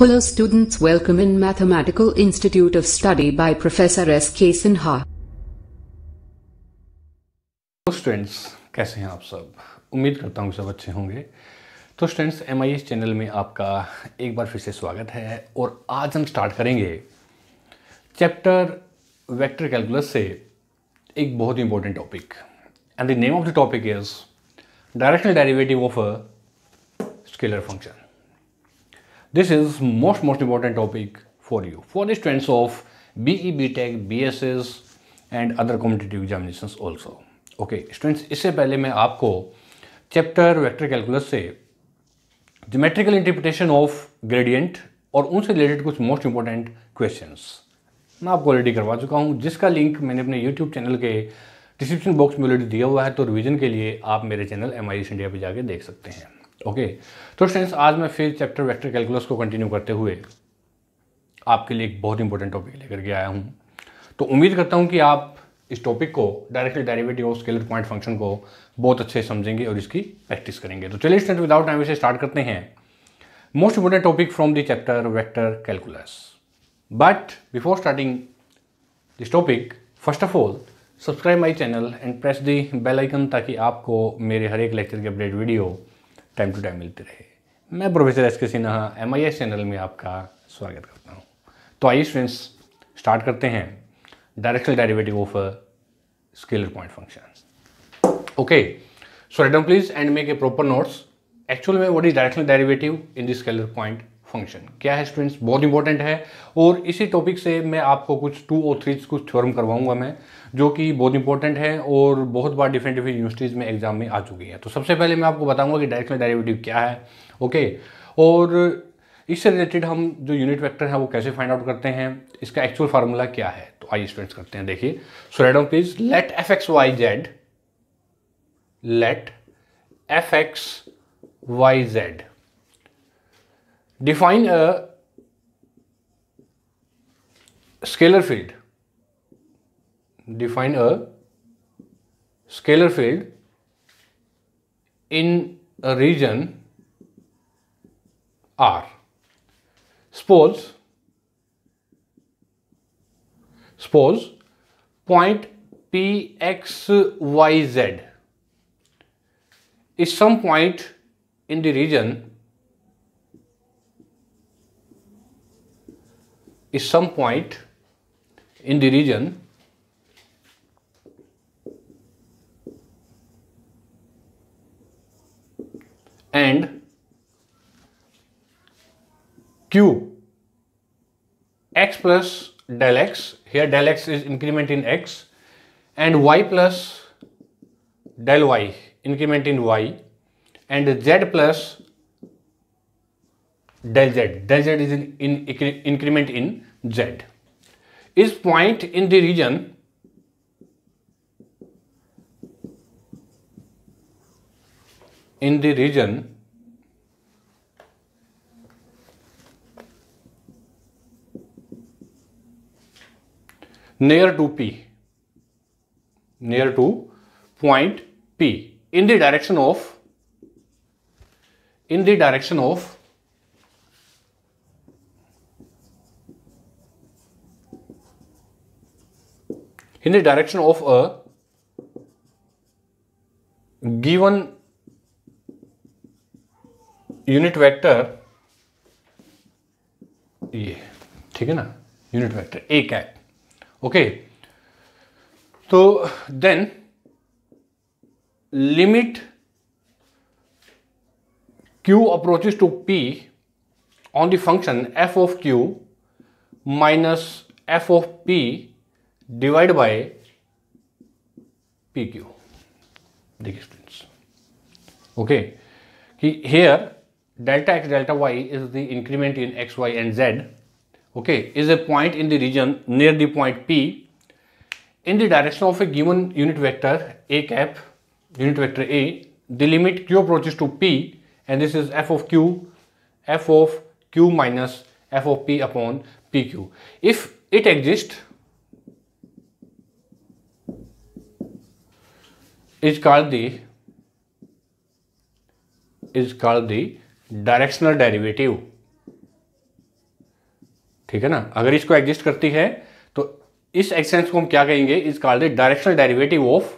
Hello students welcome in Mathematical Institute of Study by Professor S. K. Sinha. Students कैसे हैं आप सब उम्मीद करता हूँ सब अच्छे होंगे तो students M I S channel में आपका एक बार फिर से स्वागत है और आज हम स्टार्ट करेंगे चैप्टर वेक्टर कैलकुलस से एक बहुत ही important topic and the name of the topic is directional derivative of a scalar function this is most most important topic for you for e, the students of BE, BTech, BSS and other competitive examination also okay students इससे पहले मैं आपको chapter vector calculus से geometrical interpretation of gradient और उनसे related कुछ most important questions मैं आपको ऑलरेडी करवा चुका हूँ जिसका लिंक मैंने अपने यूट्यूब चैनल के डिस्क्रिप्शन बॉक्स में ऑलरेडी दिया हुआ है तो रिविजन के लिए आप मेरे channel M I S India पर जाके देख सकते हैं ओके तो फ्रेंड्स आज मैं फिर चैप्टर वेक्टर कैलकुलस को कंटिन्यू करते हुए आपके लिए एक बहुत इंपॉर्टेंट टॉपिक लेकर के आया हूँ तो उम्मीद करता हूँ कि आप इस टॉपिक को directly derivative of scalar point function को बहुत अच्छे समझेंगे और इसकी प्रैक्टिस करेंगे तो चलिए स्टेंट विदाउट टाइम से स्टार्ट करते हैं most important topic from the chapter vector calculus but before starting this topic first of all subscribe my channel and press the bell icon ताकि आपको मेरे हर एक लेक्चर के update video time to time मिलते रहे मैं professor S K Sinha M I S channel में आपका स्वागत करता हूँ तो आइए फ्रेंड्स स्टार्ट करते हैं directional derivative of scalar point function okay so रेडम please and make a proper notes actual में what is directional derivative in the scalar point function क्या है स्टूडेंट्स बहुत इंपॉर्टेंट है और इसी टॉपिक से मैं आपको कुछ टू और थ्री कुछ थ्योरम करवाऊंगा मैं जो कि बहुत इंपॉर्टेंट है और बहुत बार डिफरेंट डिफरेंट यूनिवर्सिटीज़ में एग्जाम में आ चुकी है तो सबसे पहले मैं आपको बताऊंगा कि डायरेक्शनल डायरेवेटिव क्या है ओके और इससे रिलेटेड हम जो यूनिट वैक्टर है वो कैसे फाइंड आउट करते हैं इसका एक्चुअल फार्मूला क्या है तो आइए स्टूडेंट्स करते हैं देखिए सो रेडम please let F x Y Z let F x Y Z define a scalar field define a scalar field in a region R suppose suppose point p x y z is some point in the region is some point in the region and q x plus del x here del x is increment in x and y plus del y increment in y and z plus del z del z is an in, in, increment in z is point in the region in the region near to P, near to point P in the direction of, in the direction of in the direction of a given unit vector, ये ठीक है ना unit vector, a cap Okay. तो then limit q approaches to p on the function f of q minus f of p divided by pq the students okay he, here delta x delta y is the increment in x y and z okay is a point in the region near the point p in the direction of a given unit vector a cap unit vector a the limit q approaches to p and this is f of q f of q minus f of p upon pq if it exists is called the is called the directional derivative ठीक है ना अगर इसको exist करती है तो इस एक्सेंस को हम क्या कहेंगे is called the directional derivative of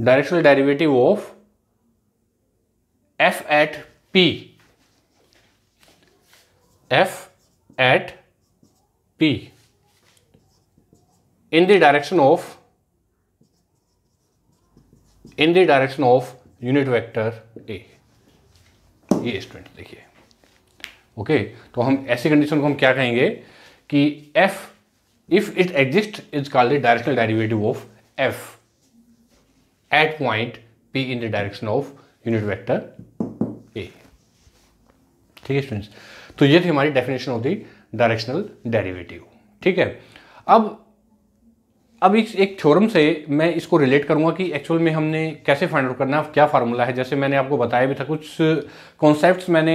directional derivative of F at P F at P in the direction of in the direction of unit vector a ये स्टूडेंट देखिए ओके तो हम ऐसी कंडीशन को हम क्या कहेंगे कि F if it exist is called directional derivative of F at point P in the direction of unit vector A ठीक है स्टूडेंट्स तो ये थी हमारी definition of the directional derivative ठीक है अब अब इस एक थ्योरम से मैं इसको रिलेट करूंगा कि एक्चुअल में हमने कैसे फाइंड आउट करना है क्या फार्मूला है जैसे मैंने आपको बताया भी था कुछ कॉन्सेप्ट्स मैंने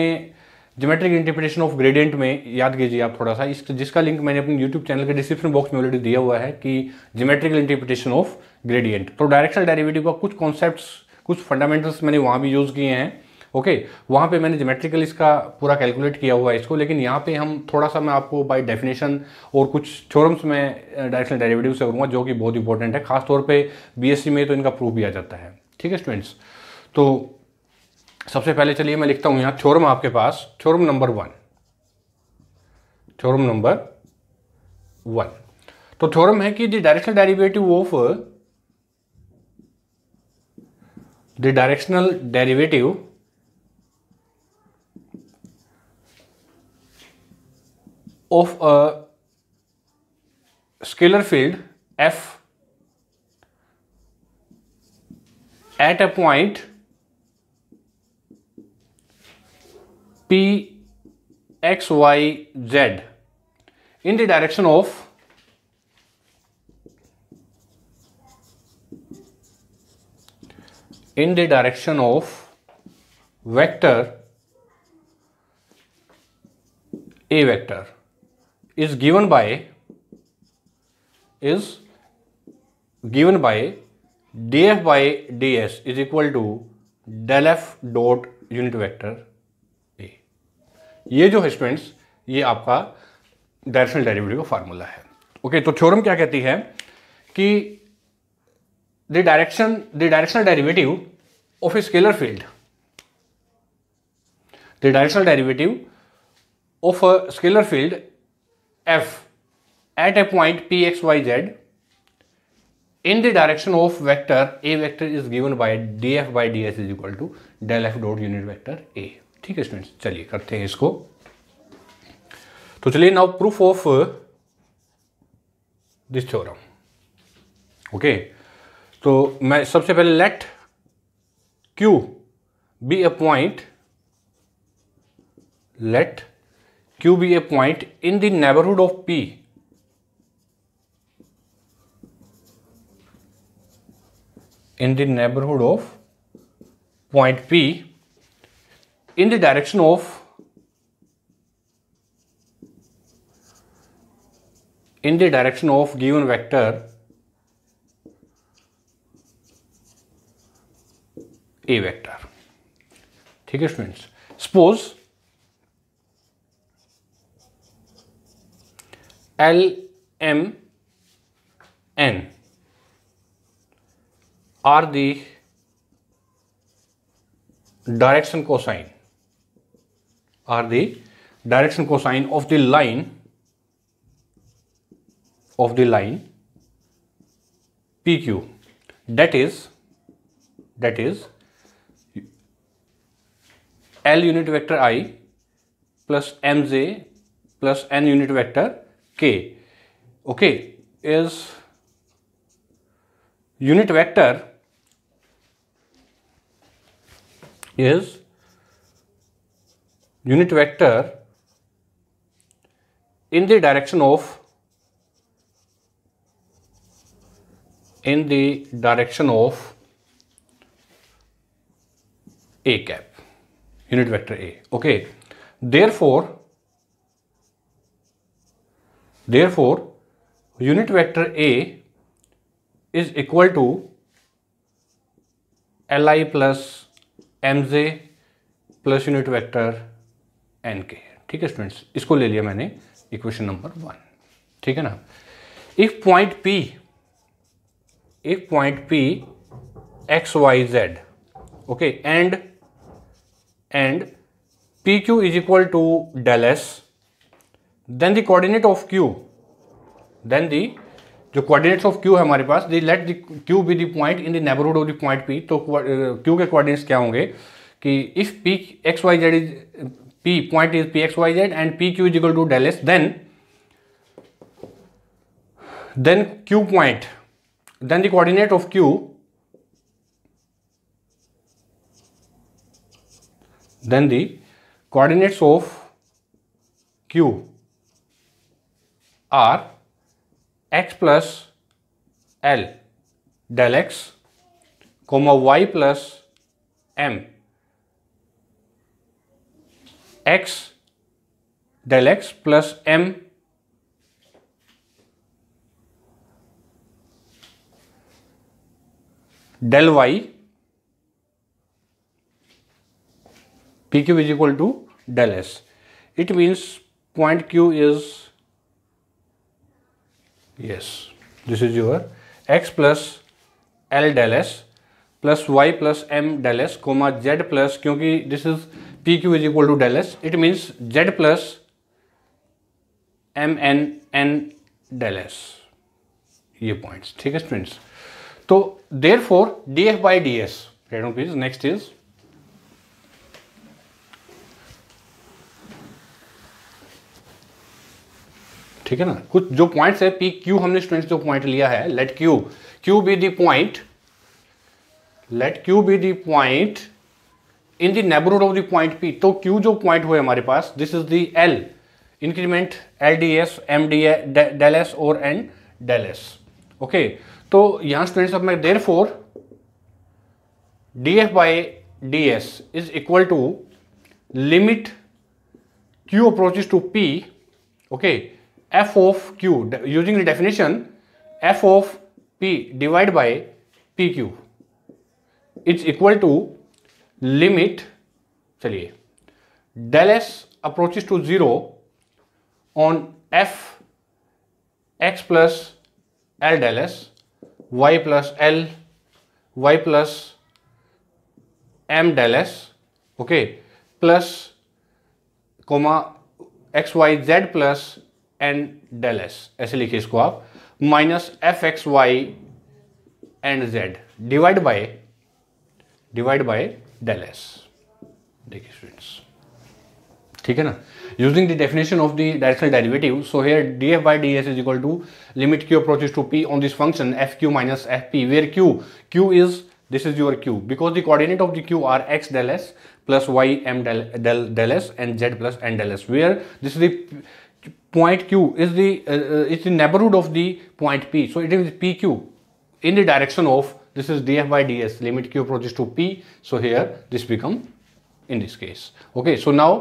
जोमेट्रिक इंटरप्रिटेशन ऑफ ग्रेडियंट में याद कीजिए आप थोड़ा सा इस जिसका लिंक मैंने अपने यूट्यूब चैनल के डिस्क्रिप्शन बॉक्स में ऑलरेडी दिया हुआ है कि जोमेट्रिकल इंटरप्रिटेशन ऑफ ग्रेडियंट तो डायरेक्शनल डेरिवेटिव का कुछ कॉन्सेप्ट्स कुछ फंडामेंटल्स मैंने वहाँ भी यूज़ किए हैं ओके वहाँ पे मैंने जोमेट्रिकल इसका पूरा कैलकुलेट किया हुआ है इसको लेकिन यहाँ पे हम थोड़ा सा मैं आपको बाय डेफिनेशन और कुछ थ्योरम्स में डायरेक्शनल uh, डेरिवेटिव से करूँगा जो कि बहुत इंपॉर्टेंट है खासतौर पर बी में तो इनका प्रूफ भी आ जाता है ठीक है स्टूडेंट्स तो सबसे पहले चलिए मैं लिखता हूँ यहाँ थ्योरम आपके पास theorem number one theorem number one तो थ्योरम है कि the directional derivative of the directional derivative of a scalar field f at a point p x y z in the direction of in the direction of vector a vector is given by is given by df by ds is equal to del f dot unit vector A ये जो है students ये आपका directional derivative का formula है okay तो theorem क्या कहती है कि the direction the directional derivative of a scalar field the directional derivative of a scalar field F at a point P X Y Z in the direction of vector A vector is given by D F by D S is equal to del F dot unit vector A ठीक है students चलिए करते हैं इसको तो चलिए now proof of this theorem okay तो मैं सबसे पहले let Q be a point let Q be a point in the neighborhood of P. In the neighborhood of point P in the direction of in the direction of given vector A vector. ठीक है students L M N are the direction cosine are the direction cosine of the line of the line PQ that is that is L unit vector i plus mj plus n unit vector k okay is unit vector is unit vector in the direction of in the direction of a cap unit vector a okay therefore Therefore, unit vector A is equal to Li plus Mj plus unit vector N K ठीक है students इसको ले लिया मैंने equation number one ठीक है ना if point P if point P X Y Z okay and and P Q is equal to del S then the coordinate of Q then the जो कोऑर्डिनेट्स ऑफ क्यू है हमारे पास the let the Q be the point in the neighbourhood of the point P तो Q uh, के coordinates क्या होंगे कि if P X Y Z is P point is P X Y Z and P Q is equal to del S then then Q point then the coordinate of Q then the coordinates of Q are x plus L del x comma y plus m x del x plus m del y pq is equal to del s. It means point q is yes this is your x plus l del s plus y plus m del s comma z plus kyunki this is pq is equal to del s it means z plus M n N del S ये points ठीक है students तो therefore D F by D S please next ठीक है ना कुछ जो points है पी क्यू हमने स्टूडेंट जो पॉइंट लिया है let Q Q be the point let Q be the point in the neighbourhood of the point P तो क्यू जो पॉइंट हुए हमारे पास this is the L increment L D S M D A del S और N del S okay तो यहां students अब मैं therefore D F by D S is equal to limit Q approaches to P okay F f Q using the definition F f P divide divided P Q it's equal to limit चलिए del S approaches to zero on F X plus L del S Y plus L Y plus M del S okay plus comma X Y Z plus and del S ऐसे लिखिए इसको आप minus F x Y and Z divide by divide by del S देखिए students ठीक है ना using the definition of the directional derivative so here D F by D S is equal to limit Q approaches to P on this function F Q minus F P where Q Q is this is your Q because the coordinate of the Q are X del S plus Y M del del S and Z plus N del S where this is point Q is the uh, uh, is the neighborhood of the point P. So it is PQ in the direction of this is df by ds limit q approaches to p. So here this become in this case. Okay. So now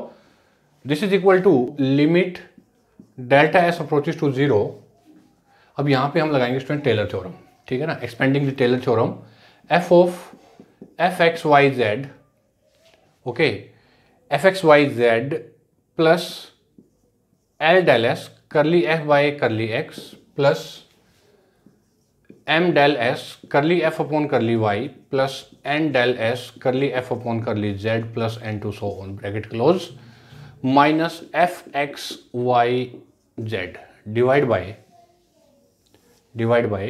this is equal to limit delta S approaches to zero. अब यहाँ पे हम लगाएंगे student Taylor theorem ठीक है ना Expanding the Taylor theorem, f of fxyz, okay, fxyz plus L del S curly F by curly x plus M del S curly F upon curly Y plus N del S curly F upon curly Z plus N two so on bracket close minus F x Y Z divide by divide by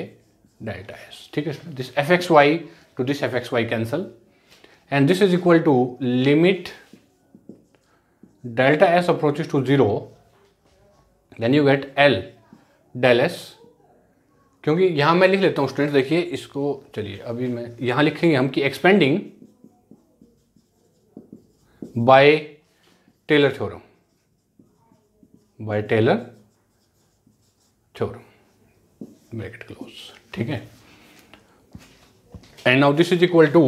delta S ठीक है this F x Y to this F x Y cancel and this is equal to limit delta S approaches to zero then you get L del S क्योंकि यहाँ मैं लिख लेता हूँ students देखिए इसको चलिए अभी मैं यहाँ लिखेंगे हम कि expanding by Taylor theorem by Taylor theorem bracket close ठीक है and now this is equal to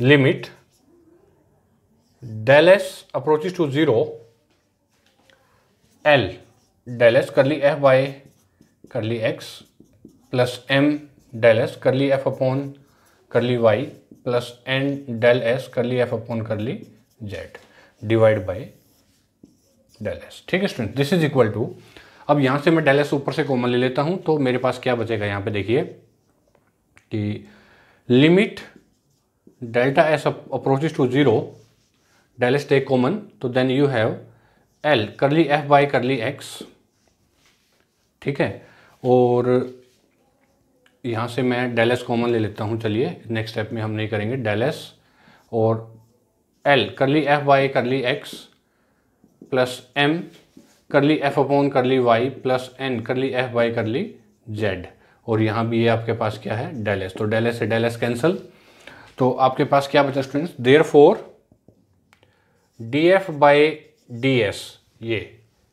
limit del S approaches to zero L del S curly F Y curly x plus M del S curly F upon curly Y plus N del S curly F upon curly Z divide by del S ठीक है student this is equal to अब यहाँ से मैं del S ऊपर से common ले लेता हूँ तो मेरे पास क्या बचेगा यहाँ पे देखिए कि limit delta S approaches to zero del S take common तो then you have L curly F by curly X ठीक है और यहाँ से मैं डेल एस कॉमन ले लेता हूँ चलिए नेक्स्ट स्टेप में हम नहीं करेंगे डेल एस और L curly F by curly x plus M curly F upon curly Y plus N curly F by curly Z और यहाँ भी ये आपके पास क्या है डेल एस तो डेल एस से डेल एस कैंसिल तो आपके पास क्या बचा students therefore D F by D S ये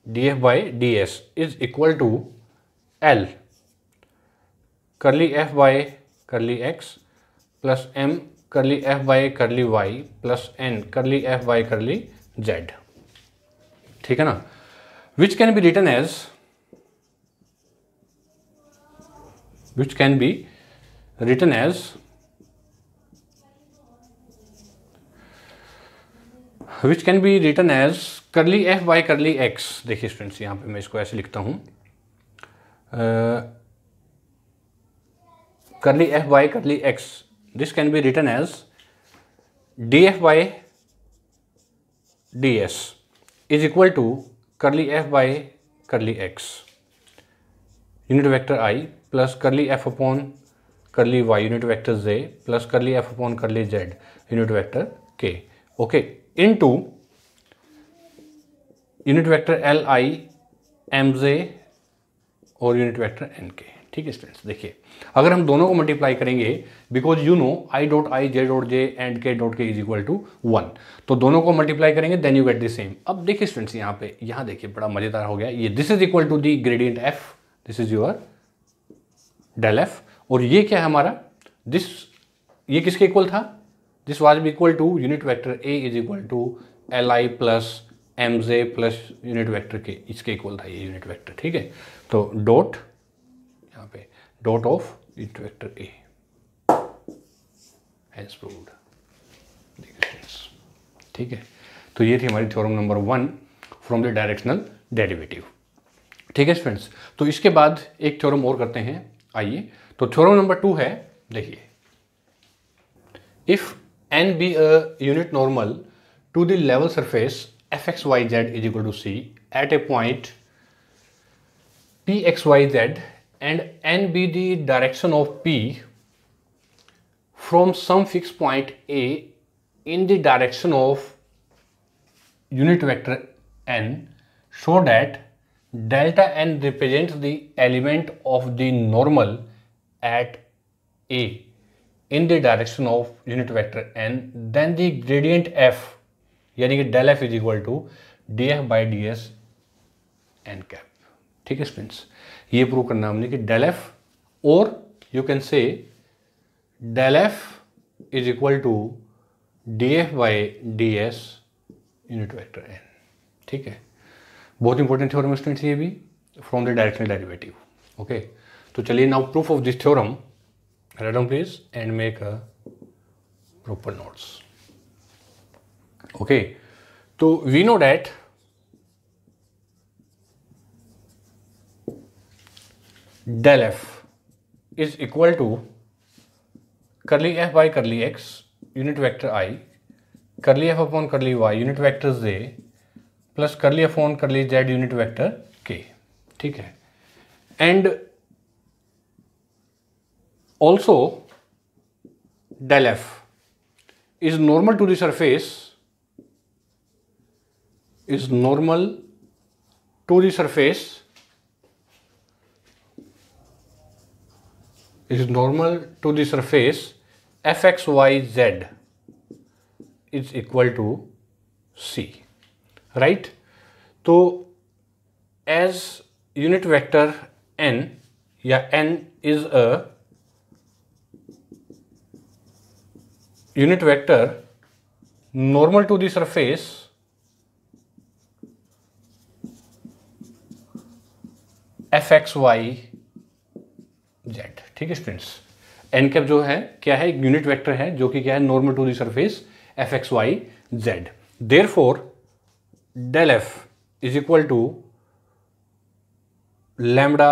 D F by D S is equal to L curly F by curly x plus M curly F by curly Y plus N curly F by curly z ठीक है ना which can be written as which can be written as which can be written as curly F by curly x देखिए students यहाँ पे मैं इसको ऐसे लिखता हूँ curly F by curly x this can be written as d F by D S is equal to curly F by curly x unit vector i plus curly F upon curly y unit vector j plus curly F upon curly z unit vector k okay into unit vector l i m j और unit vector N K ठीक है students देखिए अगर हम दोनों को multiply करेंगे because you know i dot i j dot j and k dot k is equal to one तो दोनों को मल्टीप्लाई करेंगे then you get the same अब देखिए स्टूडेंट्स यहाँ पे यहाँ देखिए बड़ा मजेदार हो गया ये this is equal to the gradient f this is your del f और ये क्या है हमारा दिस ये किसके इक्वल था this equal to unit vector a is equal to l i plus m j plus unit vector k इसके equal था ये यूनिट वेक्टर ठीक है तो डॉट यहाँ पे dot of unit vector a has proved ठीक है तो ये थी हमारी theorem number one from the directional derivative ठीक है फ्रेंड्स तो इसके बाद एक थ्योरम और करते हैं आइए तो थ्योरम नंबर टू है देखिए if and be a unit normal to the level surface fxyz is equal to c at a point pxyz and n be the direction of p from some fixed point a in the direction of unit vector n so that delta n represents the element of the normal at a in the direction of unit vector n then the gradient f यानी कि del f is equal to d F by D s n cap ठीक है स्पिन ये prove करना हमने कि del f और you can say del f is equal to d F by D s unit vector n ठीक है बहुत इंपॉर्टेंट थ्योरम स्टूडेंट्स ये भी from the directional derivative okay तो चलिए now proof of this theorem write down please and make a proper notes okay so we know that del f is equal to curly f by curly x unit vector i curly f upon curly y unit vector j plus curly upon curly z unit vector k ठीक है and Also, del f is normal to the surface is normal to the surface is normal to the surface fxyz is equal to c right so as unit vector n yeah n is a unit vector normal to the surface fxy z ठीक है students N cap जो है क्या है एक unit vector है जो कि क्या है नॉर्मल टू दर्फेस surface f x Y z therefore del f is equal to lambda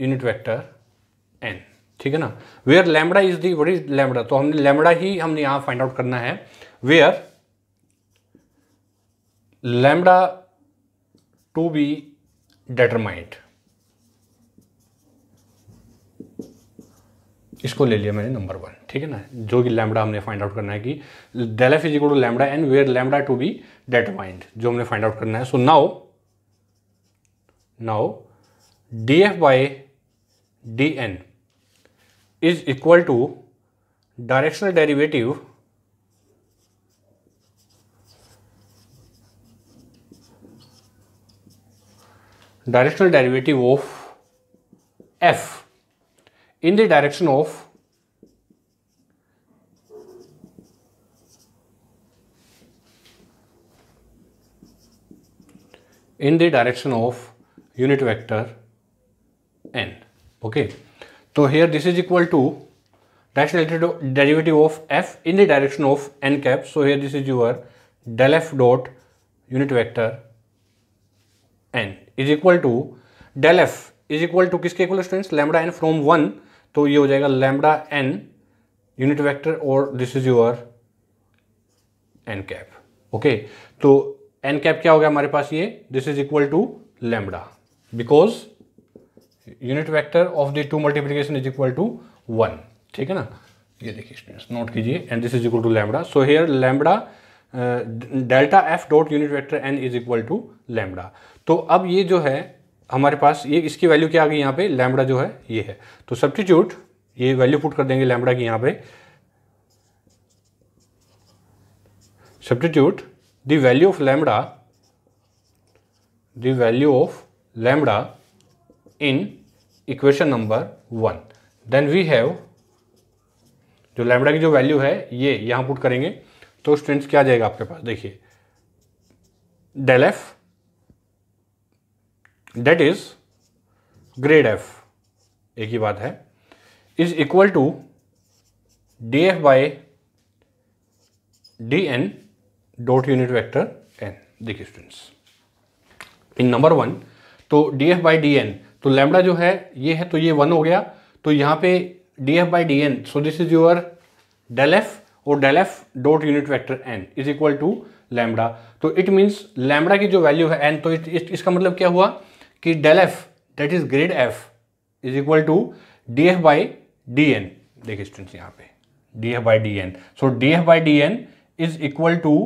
unit vector n ठीक है ना where lambda is the what is lambda तो हमने लैमडा ही हमने यहां फाइंड आउट करना है where lambda to be determined इसको ले लिया मैंने नंबर वन ठीक है ना जो कि लैमडा हमने फाइंड आउट करना है कि del f to lambda and where lambda to be determined जो हमने फाइंड आउट करना है so now now d f by d n is equal to directional derivative directional derivative of f in the direction of in the direction of unit vector n okay तो here this is equal to direct derivative of f in the direction of n cap so here this is your del F dot unit vector n is equal to del f is equal to किसके equal students lambda n from one तो ये हो जाएगा lambda n unit vector और this is your n cap okay तो n cap क्या हो गया हमारे पास ये this is equal to lambda because unit vector of the two multiplication is equal to one ठीक है ना ये देखिए स्टूडेंट्स नोट कीजिए and this is equal to lambda so here lambda delta f dot unit vector n is equal to lambda तो अब ये जो है हमारे पास ये इसकी वैल्यू क्या आ गई यहाँ पे लैमडा जो है ये है तो सब्सटीट्यूट ये वैल्यू पुट कर देंगे लैमडा की यहाँ पे substitute the value of lambda the value of lambda in equation number one then we have जो लैमडा की जो वैल्यू है ये यहां पुट करेंगे तो स्टूडेंट्स क्या जाएगा आपके पास देखिए del f that is grade f एक ही बात है is equal to d f by d n dot unit vector n देखिए स्टूडेंट्स इन नंबर वन तो d F by d n तो लेमडा जो है ये है तो ये वन हो गया तो यहाँ पे d F by d n so this is your del f और del F dot unit vector n is equal to lambda तो इट मीन्स लैमडा की जो वैल्यू है एन तो इस, इस, इसका मतलब क्या हुआ कि del f that is grade f is equal to d F by d n देखिए स्टूडेंट्स यहाँ पे d F by d n so d F by d n is equal to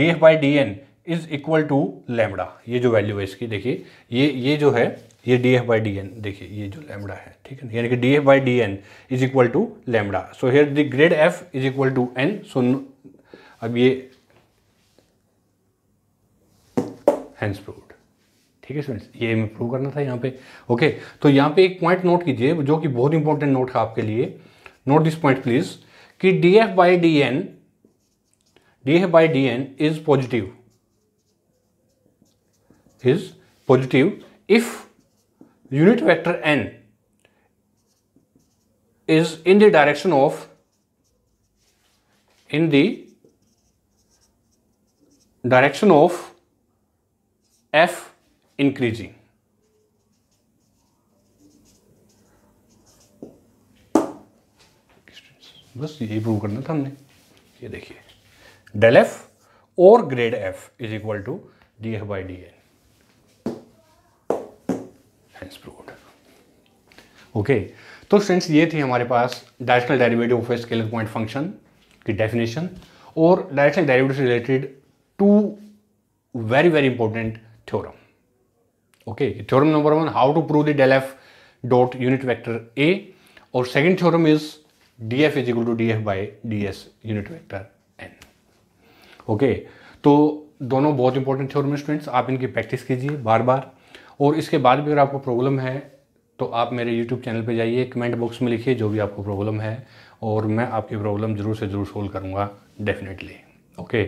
d F by d n is equal to lambda ये जो value है इसकी देखिए ये ये जो है ये D F by d n देखिए ये जो लेमड़ा है ठीक है यानी कि d F by d n is equal to lambda so here the grade f is equal to n so अब ये हैंस प्रूव्ड ठीक है स्टूडेंट्स ये हमें प्रूव करना था यहाँ पे ओके तो यहाँ पे एक पॉइंट नोट कीजिए जो कि बहुत इंपॉर्टेंट नोट है आपके लिए नोट दिस पॉइंट प्लीज कि d F by d n d F by d n is positive is positive if unit vector n is in the direction of in the direction of f increasing बस ये prove करना था हमने ये देखिए del f और grade f is equal to d F by d n as proved okay तो friends ये थी हमारे पास directional derivative of a scalar point function की डेफिनेशन और directional derivative related to very very important theorem okay theorem number one how to prove the del F dot unit vector a और second theorem is d f is equal to d F by D s unit vector n okay तो दोनों बहुत important theorem students आप इनकी practice कीजिए बार बार और इसके बाद भी अगर आपको प्रॉब्लम है तो आप मेरे यूट्यूब चैनल पर जाइए कमेंट बॉक्स में लिखिए जो भी आपको प्रॉब्लम है और मैं आपकी प्रॉब्लम ज़रूर से ज़रूर सोल्व करूँगा डेफिनेटली ओके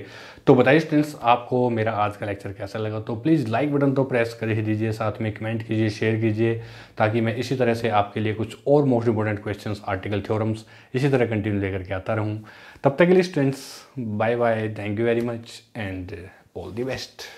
तो बताइए स्टूडेंट्स आपको मेरा आज का लेक्चर कैसा लगा तो प्लीज़ लाइक बटन तो प्रेस कर ही दीजिए साथ में कमेंट कीजिए शेयर कीजिए ताकि मैं इसी तरह से आपके लिए कुछ और most important questions article theorems इसी तरह कंटिन्यू लेकर के आता रहूँ तब तक के लिए students bye bye thank you very much and all the best